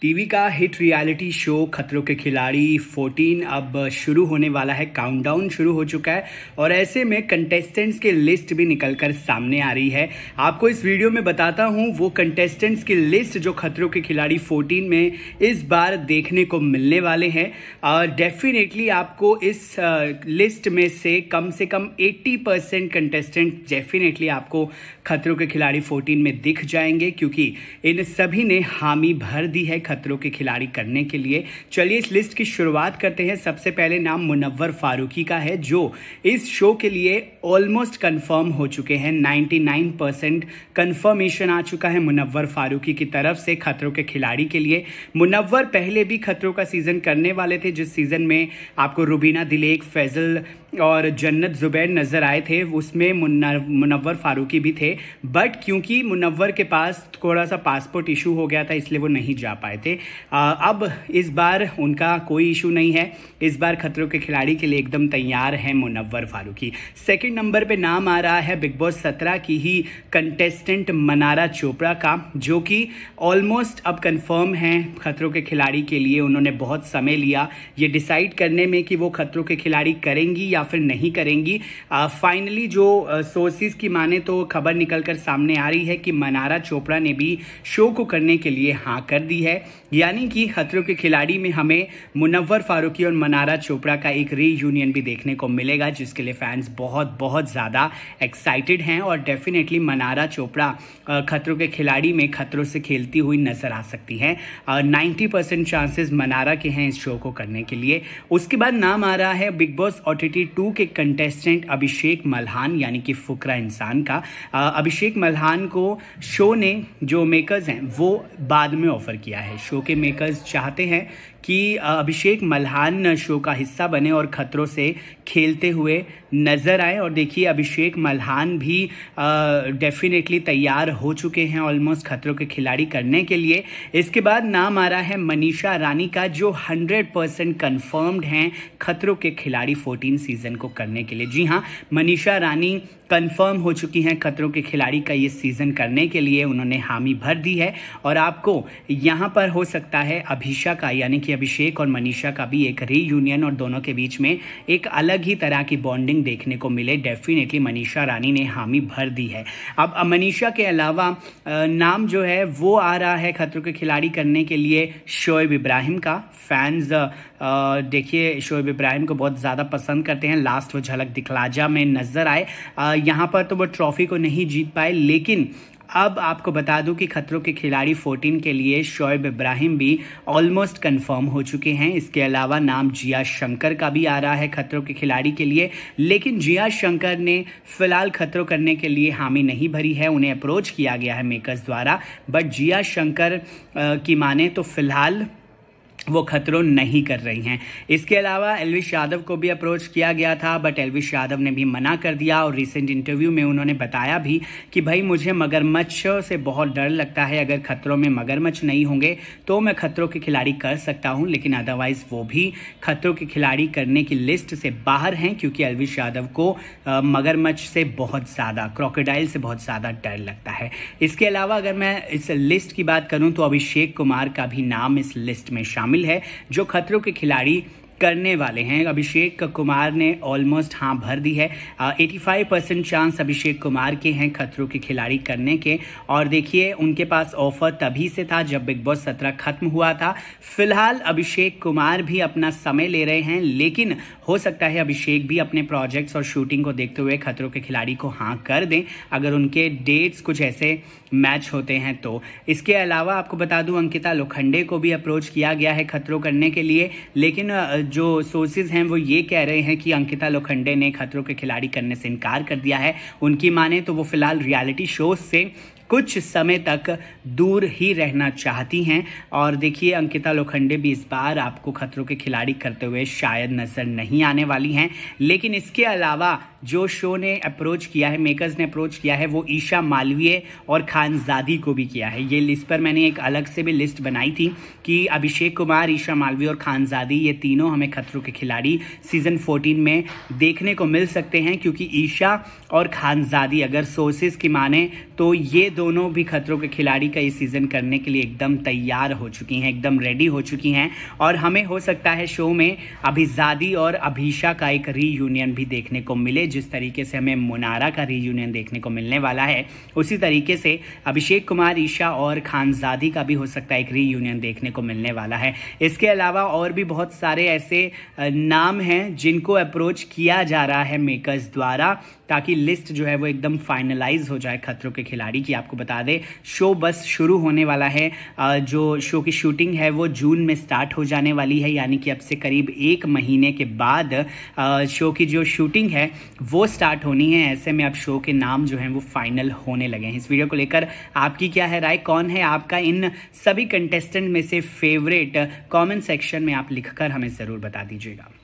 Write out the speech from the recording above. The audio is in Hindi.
टीवी का हिट रियलिटी शो खतरों के खिलाड़ी 14 अब शुरू होने वाला है काउंटडाउन शुरू हो चुका है और ऐसे में कंटेस्टेंट्स की लिस्ट भी निकलकर सामने आ रही है आपको इस वीडियो में बताता हूं वो कंटेस्टेंट्स की लिस्ट जो खतरों के खिलाड़ी 14 में इस बार देखने को मिलने वाले हैं और डेफिनेटली आपको इस लिस्ट में से कम से कम एट्टी परसेंट कंटेस्टेंट डेफिनेटली आपको खतरों के खिलाड़ी फोर्टीन में दिख जाएंगे क्योंकि इन सभी ने हामी भर दी है खतरों के खिलाड़ी करने के लिए चलिए इस लिस्ट की शुरुआत करते हैं सबसे पहले नाम मुनव्वर फारूकी का है जो इस शो के लिए ऑलमोस्ट कंफर्म हो चुके हैं 99 परसेंट कन्फर्मेशन आ चुका है मुनव्वर फारूकी की तरफ से खतरों के खिलाड़ी के लिए मुनव्वर पहले भी खतरों का सीजन करने वाले थे जिस सीजन में आपको रुबीना दिलेक फैजल और जन्नत जुबैर नज़र आए थे उसमें मुनवर फारूकी भी थे बट क्योंकि मुनवर के पास थोड़ा सा पासपोर्ट इशू हो गया था इसलिए वो नहीं जा पाए पाए थे अब इस बार उनका कोई इशू नहीं है इस बार खतरों के खिलाड़ी के लिए एकदम तैयार है मुनव्वर फारूकी सेकंड नंबर पे नाम आ रहा है बिग बॉस सत्रह की ही कंटेस्टेंट मनारा चोपड़ा का जो कि ऑलमोस्ट अब कंफर्म है खतरों के खिलाड़ी के लिए उन्होंने बहुत समय लिया ये डिसाइड करने में कि वो खतरों के खिलाड़ी करेंगी या फिर नहीं करेंगी फाइनली जो सोर्सेज की माने तो खबर निकलकर सामने आ रही है कि मनारा चोपड़ा ने भी शो को करने के लिए हाँ कर दी है यानी कि खतरों के खिलाड़ी में हमें मुनव्वर फारूकी और मनारा चोपड़ा का एक री यूनियन भी देखने को मिलेगा जिसके लिए फैंस बहुत बहुत ज़्यादा एक्साइटेड हैं और डेफिनेटली मनारा चोपड़ा खतरों के खिलाड़ी में खतरों से खेलती हुई नजर आ सकती हैं नाइन्टी परसेंट चांसेस मनारा के हैं इस शो को करने के लिए उसके बाद नाम आ रहा है Bigg Boss O T two के कंटेस्टेंट अभिषेक मल्हान यानी कि फुकरा इंसान का अभिषेक मल्हान को शो ने जो मेकर्स हैं वो बाद में ऑफर किया है शो के मेकर्स चाहते हैं कि अभिषेक मल्हान शो का हिस्सा बने और खतरों से खेलते हुए नज़र आए और देखिए अभिषेक मल्हान भी डेफिनेटली तैयार हो चुके हैं ऑलमोस्ट खतरों के खिलाड़ी करने के लिए इसके बाद नाम आ रहा है मनीषा रानी का जो 100 परसेंट कन्फर्म्ड हैं खतरों के खिलाड़ी 14 सीज़न को करने के लिए जी हाँ मनीषा रानी कन्फर्म हो चुकी हैं खतरों के खिलाड़ी का ये सीज़न करने के लिए उन्होंने हामी भर दी है और आपको यहाँ पर हो सकता है अभिषा का यानी कि अभिषेक और मनीषा का भी एक री यूनियन और दोनों के बीच में एक अलग ही तरह की बॉन्डिंग देखने को मिले डेफिनेटली मनीषा रानी ने हामी भर दी है अब मनीषा के अलावा नाम जो है वो आ रहा है खतरों के खिलाड़ी करने के लिए शोएब इब्राहिम का फैंस देखिए शोएब इब्राहिम को बहुत ज़्यादा पसंद करते हैं लास्ट वो झलक दिखलाजा में नज़र आए यहाँ पर तो वो ट्रॉफी को नहीं जीत पाए लेकिन अब आपको बता दूं कि खतरों के खिलाड़ी 14 के लिए शोएब इब्राहिम भी ऑलमोस्ट कंफर्म हो चुके हैं इसके अलावा नाम जिया शंकर का भी आ रहा है खतरों के खिलाड़ी के लिए लेकिन जिया शंकर ने फिलहाल खतरों करने के लिए हामी नहीं भरी है उन्हें अप्रोच किया गया है मेकर्स द्वारा बट जिया शंकर की माने तो फिलहाल वो खतरों नहीं कर रही हैं इसके अलावा एलविश यादव को भी अप्रोच किया गया था बट एलविश यादव ने भी मना कर दिया और रिसेंट इंटरव्यू में उन्होंने बताया भी कि भाई मुझे मगरमच्छ से बहुत डर लगता है अगर खतरों में मगरमच्छ नहीं होंगे तो मैं खतरों के खिलाड़ी कर सकता हूं लेकिन अदरवाइज वो भी खतरों के खिलाड़ी करने की लिस्ट से बाहर हैं क्योंकि एलविश यादव को मगरमच्छ से बहुत ज़्यादा क्रोकोडाइल से बहुत ज़्यादा डर लगता है इसके अलावा अगर मैं इस लिस्ट की बात करूँ तो अभिषेक कुमार का भी नाम इस लिस्ट में शामिल शामिल है जो खतरों के खिलाड़ी करने वाले हैं अभिषेक कुमार ने ऑलमोस्ट हाँ भर दी है eighty five percent chance Abhishek Kumar के हैं खतरों के खिलाड़ी करने के और देखिए उनके पास ऑफर तभी से था जब बिग बॉस सत्रह खत्म हुआ था फिलहाल अभिषेक कुमार भी अपना समय ले रहे हैं लेकिन हो सकता है अभिषेक भी अपने प्रोजेक्ट्स और शूटिंग को देखते हुए खतरों के खिलाड़ी को हाँ कर दें अगर उनके डेट्स कुछ ऐसे मैच होते हैं तो इसके अलावा आपको बता दूं अंकिता लोखंडे को भी अप्रोच किया गया है खतरों करने के लिए लेकिन जो सोर्सेज हैं वो ये कह रहे हैं कि अंकिता लोखंडे ने खतरों के खिलाड़ी करने से इनकार कर दिया है उनकी माने तो वो फिलहाल रियलिटी शोज से कुछ समय तक दूर ही रहना चाहती हैं और देखिए अंकिता लोखंडे भी इस बार आपको खतरों के खिलाड़ी करते हुए शायद नज़र नहीं आने वाली हैं लेकिन इसके अलावा जो शो ने अप्रोच किया है मेकर्स ने अप्रोच किया है वो ईशा मालवीय और खानजादी को भी किया है ये लिस्ट पर मैंने एक अलग से भी लिस्ट बनाई थी कि अभिषेक कुमार ईशा मालवीय और खानजादी ये तीनों हमें खतरों के खिलाड़ी सीजन 14 में देखने को मिल सकते हैं क्योंकि ईशा और खानजादी अगर सोर्सेज की माने तो ये दोनों भी खतरों के खिलाड़ी का ये सीज़न करने के लिए एकदम तैयार हो चुकी हैं एकदम रेडी हो चुकी हैं और हमें हो सकता है शो में अभिजादी और अभिषा का एक रीयूनियन भी देखने को मिले जिस तरीके से हमें मुनारा का रीयूनियन देखने को मिलने वाला है उसी तरीके से अभिषेक कुमार ईशा और खानजादी का भी हो सकता है एक रीयूनियन देखने को मिलने वाला है इसके अलावा और भी बहुत सारे ऐसे नाम हैं जिनको अप्रोच किया जा रहा है मेकर्स द्वारा ताकि लिस्ट जो है वो एकदम फाइनलाइज हो जाए खतरों के खिलाड़ी की आप आपको बता दें शो बस शुरू होने वाला है जो शो की शूटिंग है वो जून में स्टार्ट हो जाने वाली है यानी कि अब से करीब एक महीने के बाद शो की जो शूटिंग है वो स्टार्ट होनी है ऐसे में अब शो के नाम जो हैं वो फाइनल होने लगे हैं इस वीडियो को लेकर आपकी क्या है राय कौन है आपका इन सभी कंटेस्टेंट में से फेवरेट कॉमेंट सेक्शन में आप लिखकर हमें ज़रूर बता दीजिएगा